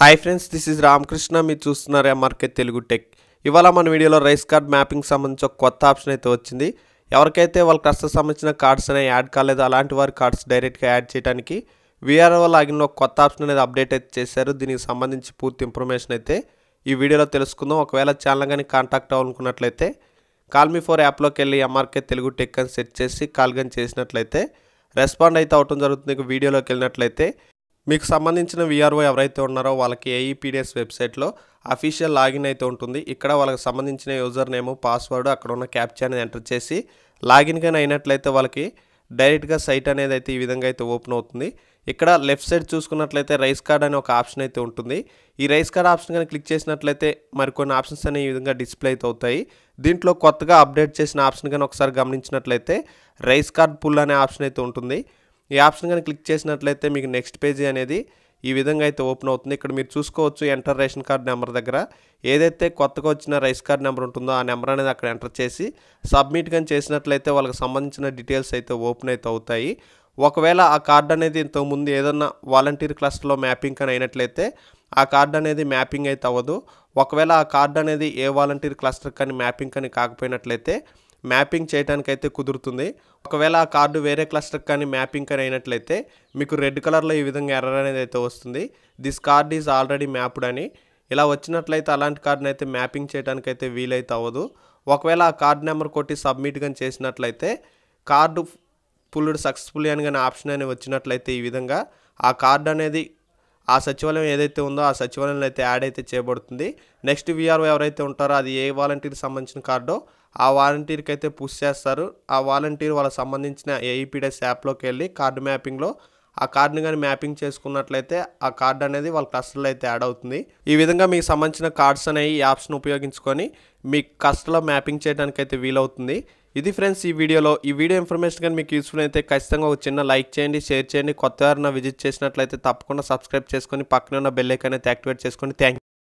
hi friends this is Ramakrishna మీరు చూస్తున్నారు MRK Telugu tech ఇవాళ మన వీడియోలో రైస్ కార్డ్ మ్యాపింగ్ సంబంధించి ఒక కొత్త ఆప్షన్ అయితే వచ్చింది ఎవరికైతే వాళ్ళ కష్ట సంబంధించిన కార్డ్స్ అనేవి యాడ్ కాలేదు అలాంటి వారి కార్డ్స్ డైరెక్ట్గా యాడ్ చేయడానికి విఆర్ఓ లాగిన్ ఒక కొత్త ఆప్షన్ అనేది అప్డేట్ అయితే చేశారు దీనికి సంబంధించి పూర్తి ఇన్ఫర్మేషన్ అయితే ఈ వీడియోలో తెలుసుకుందాం ఒకవేళ ఛానల్ కానీ కాంటాక్ట్ అవ్వాలనుకున్నట్లయితే కాల్మీ ఫోర్ యాప్లోకి వెళ్ళి ఎంఆర్కే తెలుగు టెక్ అని సెట్ చేసి కాల్ కానీ చేసినట్లయితే రెస్పాండ్ అయితే అవటం జరుగుతుంది వీడియోలోకి వెళ్ళినట్లయితే మీకు సంబంధించిన విఆర్ఓ ఎవరైతే ఉన్నారో వాళ్ళకి ఏఈపీడిఎస్ e వెబ్సైట్లో అఫీషియల్ లాగిన్ అయితే ఉంటుంది ఇక్కడ వాళ్ళకి సంబంధించిన యూజర్ నేము పాస్వర్డ్ అక్కడ ఉన్న క్యాప్చర్ అనేది ఎంటర్ చేసి లాగిన్ కానీ అయినట్లయితే వాళ్ళకి డైరెక్ట్గా సైట్ అనేది అయితే ఈ విధంగా అయితే ఓపెన్ అవుతుంది ఇక్కడ లెఫ్ట్ సైడ్ చూసుకున్నట్లయితే రైస్ కార్డ్ అనే ఒక ఆప్షన్ అయితే ఉంటుంది ఈ రైస్ కార్డ్ ఆప్షన్ కానీ క్లిక్ చేసినట్లయితే మరికొన్ని ఆప్షన్స్ అనే ఈ విధంగా డిస్ప్లే అయితే అవుతాయి దీంట్లో కొత్తగా అప్డేట్ చేసిన ఆప్షన్ కానీ ఒకసారి గమనించినట్లయితే రైస్ కార్డ్ పుల్ అనే ఆప్షన్ అయితే ఉంటుంది ఈ ఆప్షన్ కానీ క్లిక్ చేసినట్లయితే మీకు నెక్స్ట్ పేజీ అనేది ఈ విధంగా అయితే ఓపెన్ అవుతుంది ఇక్కడ మీరు చూసుకోవచ్చు ఎంటర్ రేషన్ కార్డ్ నెంబర్ దగ్గర ఏదైతే కొత్తగా వచ్చిన రైస్ కార్డ్ నెంబర్ ఉంటుందో ఆ నెంబర్ అనేది అక్కడ ఎంటర్ చేసి సబ్మిట్ కానీ చేసినట్లయితే వాళ్ళకి సంబంధించిన డీటెయిల్స్ అయితే ఓపెన్ అయితే అవుతాయి ఒకవేళ ఆ కార్డు అనేది ఇంతకుముందు ఏదన్నా వాలంటీర్ క్లస్టర్లో మ్యాపింగ్ కానీ అయినట్లయితే ఆ కార్డు అనేది మ్యాపింగ్ అయితే అవ్వదు ఒకవేళ ఆ కార్డు అనేది ఏ వాలంటీర్ క్లస్టర్ కానీ మ్యాపింగ్ కానీ కాకపోయినట్లయితే మ్యాపింగ్ చేయడానికి అయితే కుదురుతుంది ఒకవేళ ఆ కార్డు వేరే క్లస్టర్ కానీ మ్యాపింగ్ కానీ అయినట్లయితే మీకు రెడ్ కలర్లో ఈ విధంగా ఎర్ర అనేది అయితే వస్తుంది this card is already mapped అని ఇలా వచ్చినట్లయితే అలాంటి కార్డుని అయితే మ్యాపింగ్ చేయడానికి అయితే వీలైతే అవ్వదు ఒకవేళ ఆ కార్డు నెంబర్ కొట్టి సబ్మిట్ కానీ చేసినట్లయితే కార్డు పుల్డ్ సక్సెస్ఫుల్ అని కానీ ఆప్షన్ అనేది వచ్చినట్లయితే ఈ విధంగా ఆ కార్డు అనేది ఆ సచివాలయం ఏదైతే ఉందో ఆ సచివాలయంలో అయితే యాడ్ అయితే చేయబడుతుంది నెక్స్ట్ వీఆర్ఓ ఎవరైతే ఉంటారో అది ఏ వాలంటీర్కి సంబంధించిన కార్డో ఆ వాలంటీర్కి అయితే పుష్ చేస్తారు ఆ వాలంటీర్ వాళ్ళకి సంబంధించిన ఏఈపీడిఎస్ e యాప్లోకి వెళ్ళి కార్డు మ్యాపింగ్లో ఆ కార్డుని కానీ మ్యాపింగ్ చేసుకున్నట్లయితే ఆ కార్డు అనేది వాళ్ళ క్లస్టర్లో అయితే యాడ్ అవుతుంది ఈ విధంగా మీకు సంబంధించిన కార్డ్స్ అనేవి యాప్స్ను ఉపయోగించుకొని మీ క్లస్టర్లో మ్యాపింగ్ చేయడానికి అయితే వీలవుతుంది ఇది ఫ్రెండ్స్ ఈ వీడియోలో ఈ వీడియో ఇన్ఫర్మేషన్ కానీ మీకు యూస్ఫుల్ అయితే ఖచ్చితంగా ఒక చిన్న లైక్ చేయండి షేర్ చేయండి కొత్త విజిట్ చేసినట్లయితే తప్పకుండా సబ్స్క్రైబ్ చేసుకొని పక్కన ఉన్న బెల్ అయితే యాక్టివేట్ చేసుకోండి థ్యాంక్